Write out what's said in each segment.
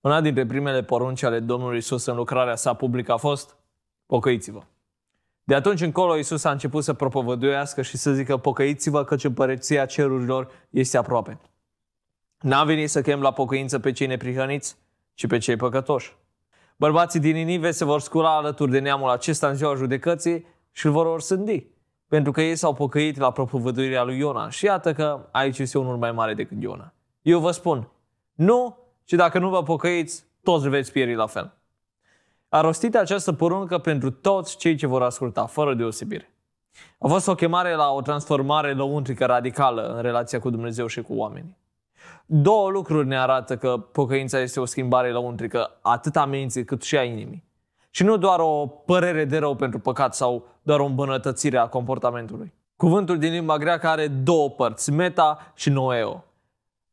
Una dintre primele porunci ale Domnului Isus în lucrarea sa publică a fost Pocăiți-vă. De atunci încolo Isus a început să propovăduiască și să zică Pocăiți-vă căci împărăția cerurilor este aproape. n a venit să chem la pocăință pe cei neprihăniți, ci pe cei păcătoși. Bărbații din Inive se vor scula alături de neamul acesta în ziua judecății și îl vor orsândi, pentru că ei s-au pocăit la propovăduirea lui Iona. Și iată că aici este unul mai mare decât Iona. Eu vă spun, nu și dacă nu vă pocăiți, toți veți pieri la fel. A rostit această poruncă pentru toți cei ce vor asculta, fără deosebire. A fost o chemare la o transformare lăuntrică radicală în relația cu Dumnezeu și cu oamenii. Două lucruri ne arată că pocăința este o schimbare lăuntrică atât a minții cât și a inimii. Și nu doar o părere de rău pentru păcat sau doar o îmbunătățire a comportamentului. Cuvântul din limba greacă are două părți, meta și noeo.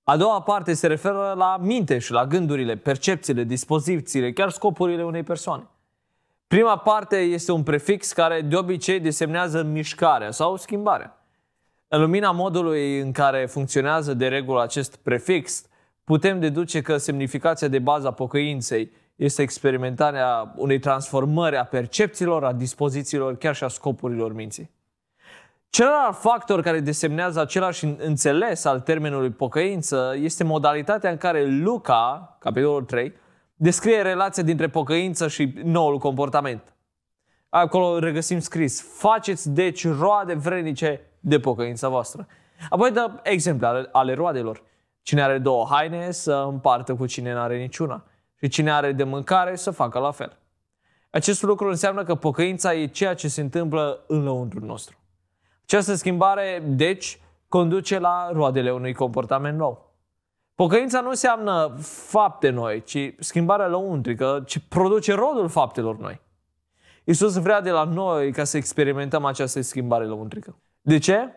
A doua parte se referă la minte și la gândurile, percepțiile, dispozițiile, chiar scopurile unei persoane. Prima parte este un prefix care de obicei desemnează mișcarea sau schimbarea. În lumina modului în care funcționează de regulă acest prefix, putem deduce că semnificația de bază a pocăinței este experimentarea unei transformări a percepțiilor, a dispozițiilor, chiar și a scopurilor minții. Celălalt factor care desemnează același înțeles al termenului pocăință este modalitatea în care Luca, capitolul 3, descrie relația dintre pocăință și noul comportament. Acolo regăsim scris, faceți deci roade vrenice de pocăința voastră. Apoi dă exemple ale, ale roadelor. Cine are două haine să împartă cu cine nu are niciuna. Și cine are de mâncare să facă la fel. Acest lucru înseamnă că pocăința e ceea ce se întâmplă în lăuntrul nostru. Această schimbare, deci, conduce la roadele unui comportament nou. Pocăința nu înseamnă fapte noi, ci schimbarea lăuntrică, ce produce rodul faptelor noi. Isus vrea de la noi ca să experimentăm această schimbare lăuntrică. De ce?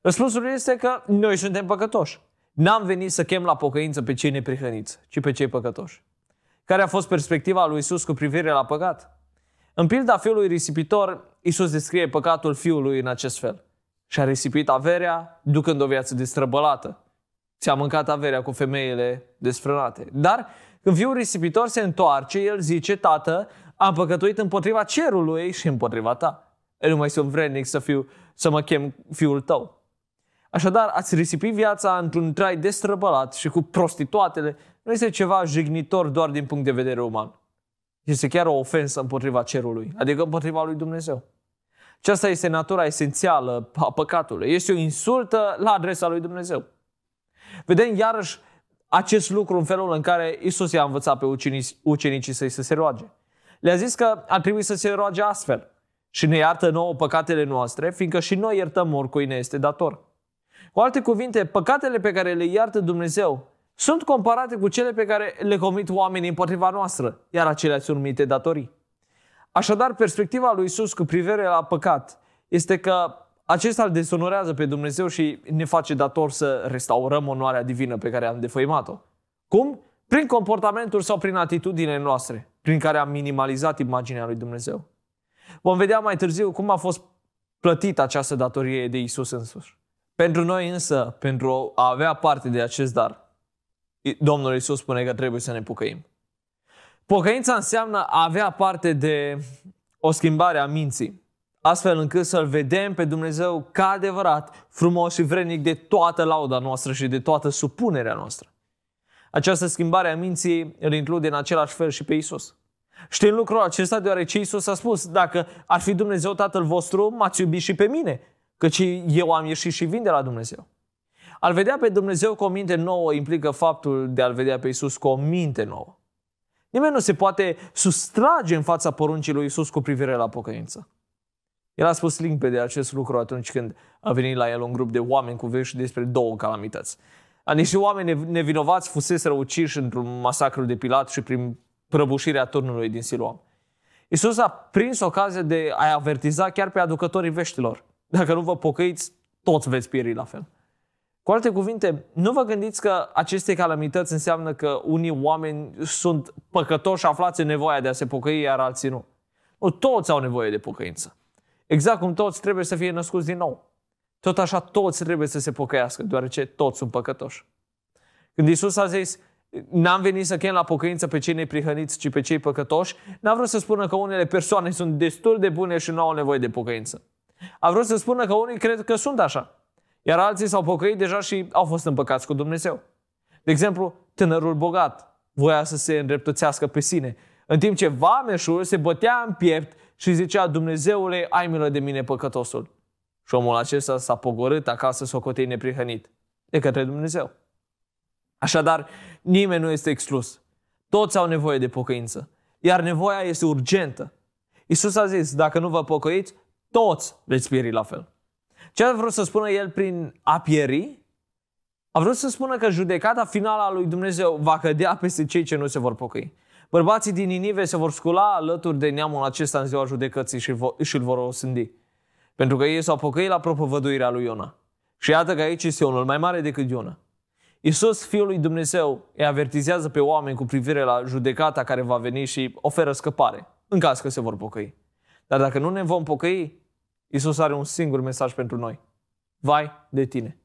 Răspunsul este că noi suntem păcătoși. N-am venit să chem la pocăință pe cei neprihăniți, ci pe cei păcătoși. Care a fost perspectiva lui Isus cu privire la păcat? În pilda fiului risipitor, Isus descrie păcatul fiului în acest fel și-a risipit averea ducând o viață destrăbălată. Ți-a mâncat averea cu femeile desfrânate. Dar când fiul risipitor se întoarce, el zice, tată, am păcătuit împotriva cerului și împotriva ta. Eu nu mai sunt vrednic să, fiu, să mă chem fiul tău. Așadar, ați risipit viața într-un trai destrăbălat și cu prostituatele nu este ceva jignitor doar din punct de vedere uman. Este chiar o ofensă împotriva cerului, adică împotriva lui Dumnezeu. Aceasta este natura esențială a păcatului. Este o insultă la adresa lui Dumnezeu. Vedem iarăși acest lucru în felul în care Isus i-a învățat pe ucenici, ucenicii săi să se roage. Le-a zis că ar trebui să se roage astfel. Și ne iartă nouă păcatele noastre, fiindcă și noi iertăm oricui ne este dator. Cu alte cuvinte, păcatele pe care le iartă Dumnezeu sunt comparate cu cele pe care le comit oamenii împotriva noastră, iar acelea sunt numite datorii. Așadar, perspectiva lui Isus cu privire la păcat este că acesta îl desonorează pe Dumnezeu și ne face dator să restaurăm onoarea divină pe care am defăimat-o. Cum? Prin comportamentul sau prin atitudinile noastre, prin care am minimalizat imaginea lui Dumnezeu. Vom vedea mai târziu cum a fost plătită această datorie de Isus însuși. Pentru noi însă, pentru a avea parte de acest dar, Domnul Isus spune că trebuie să ne pucăim. Pocăința înseamnă a avea parte de o schimbare a minții, astfel încât să-L vedem pe Dumnezeu ca adevărat, frumos și vrednic de toată lauda noastră și de toată supunerea noastră. Această schimbare a minții îl include în același fel și pe Isus. Știm lucrul acesta deoarece Isus a spus, dacă ar fi Dumnezeu Tatăl vostru, m-ați iubit și pe mine, căci eu am ieșit și vin de la Dumnezeu. Al vedea pe Dumnezeu cu o minte nouă implică faptul de a-L vedea pe Isus cu o minte nouă. Nimeni nu se poate sustrage în fața poruncii lui Isus cu privire la pocăință. El a spus limpede acest lucru atunci când a venit la el un grup de oameni cu vești despre două calamități. A niște oameni nevinovați fuseseră uciși într-un masacru de Pilat și prin prăbușirea turnului din Siloam. Isus a prins ocazia de a avertiza chiar pe aducătorii veștilor. Dacă nu vă pocăiți, toți veți pieri la fel. Cu alte cuvinte, nu vă gândiți că aceste calamități înseamnă că unii oameni sunt păcătoși aflați în nevoia de a se pocăi, iar alții nu. nu toți au nevoie de pocăință. Exact cum toți trebuie să fie născuți din nou. Tot așa toți trebuie să se pocăiască, deoarece toți sunt păcătoși. Când Isus a zis, n-am venit să chem la pocăință pe cei neprihăniți, ci pe cei păcătoși, n-a vrut să spună că unele persoane sunt destul de bune și nu au nevoie de pocăință. A vrut să spună că unii cred că sunt așa. Iar alții s-au pocăit deja și au fost împăcați cu Dumnezeu. De exemplu, tânărul bogat voia să se îndreptățească pe sine, în timp ce vameșul se bătea în piept și zicea, Dumnezeule, ai milă de mine păcătosul. Și omul acesta s-a pogorât acasă socotei neprihănit de către Dumnezeu. Așadar, nimeni nu este exclus. Toți au nevoie de pocăință, iar nevoia este urgentă. Isus a zis, dacă nu vă pocăiți, toți veți pieri la fel. Ce a vrut să spună el prin apieri? A vrut să spună că judecata finală a lui Dumnezeu va cădea peste cei ce nu se vor pocăi. Bărbații din Ninive se vor scula alături de neamul acesta în ziua judecății și îl vor osândi. Pentru că ei s-au pocăit la propovăduirea lui Iona. Și iată că aici este unul mai mare decât Iona. Iisus, Fiul lui Dumnezeu, îi avertizează pe oameni cu privire la judecata care va veni și oferă scăpare, în caz că se vor pocăi. Dar dacă nu ne vom pocăi, Isus are un singur mesaj pentru noi. Vai de tine!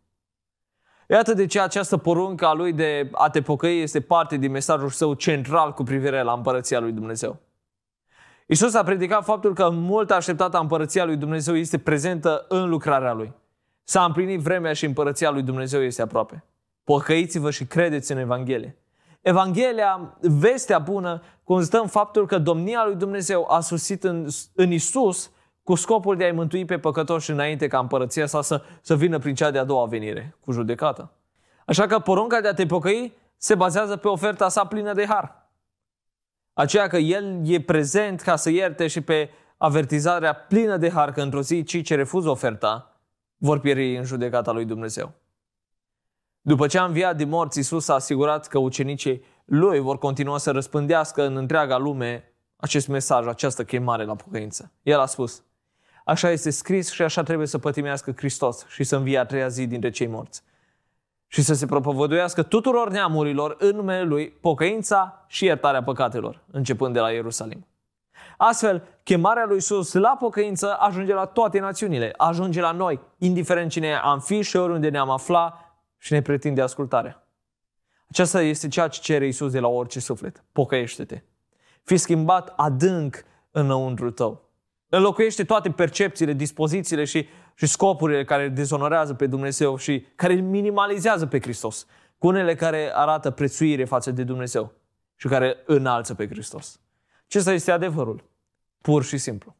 Iată de ce această poruncă a lui de a te pocăi este parte din mesajul său central cu privire la împărăția lui Dumnezeu. Isus a predicat faptul că mult așteptată împărăția lui Dumnezeu este prezentă în lucrarea lui. S-a împlinit vremea și împărăția lui Dumnezeu este aproape. Pocăiți-vă și credeți în Evanghelie. Evanghelia, vestea bună, constă în faptul că domnia lui Dumnezeu a susit în, în Isus cu scopul de a-i mântui pe păcătoși înainte ca împărăția sa să, să vină prin cea de-a doua venire, cu judecată. Așa că porunca de a te păcăi se bazează pe oferta sa plină de har. Aceea că el e prezent ca să ierte și pe avertizarea plină de har că într-o zi cei ce refuză oferta vor pieri în judecata lui Dumnezeu. După ce a înviat din morți, Isus a asigurat că ucenicii lui vor continua să răspândească în întreaga lume acest mesaj, această chemare la pocăință. El a spus, Așa este scris și așa trebuie să pătimească Hristos și să învia a treia zi dintre cei morți. Și să se propovăduiască tuturor neamurilor în numele Lui pocăința și iertarea păcatelor, începând de la Ierusalim. Astfel, chemarea lui Iisus la pocăință ajunge la toate națiunile, ajunge la noi, indiferent cine am fi și oriunde ne-am afla și ne pretinde ascultarea. Aceasta este ceea ce cere Iisus de la orice suflet. Pocăiește-te. Fii schimbat adânc înăuntru tău. Înlocuiește toate percepțiile, dispozițiile și, și scopurile care dezonorează pe Dumnezeu și care îl minimalizează pe Hristos. Cu unele care arată prețuire față de Dumnezeu și care înalță pe Hristos. să este adevărul, pur și simplu.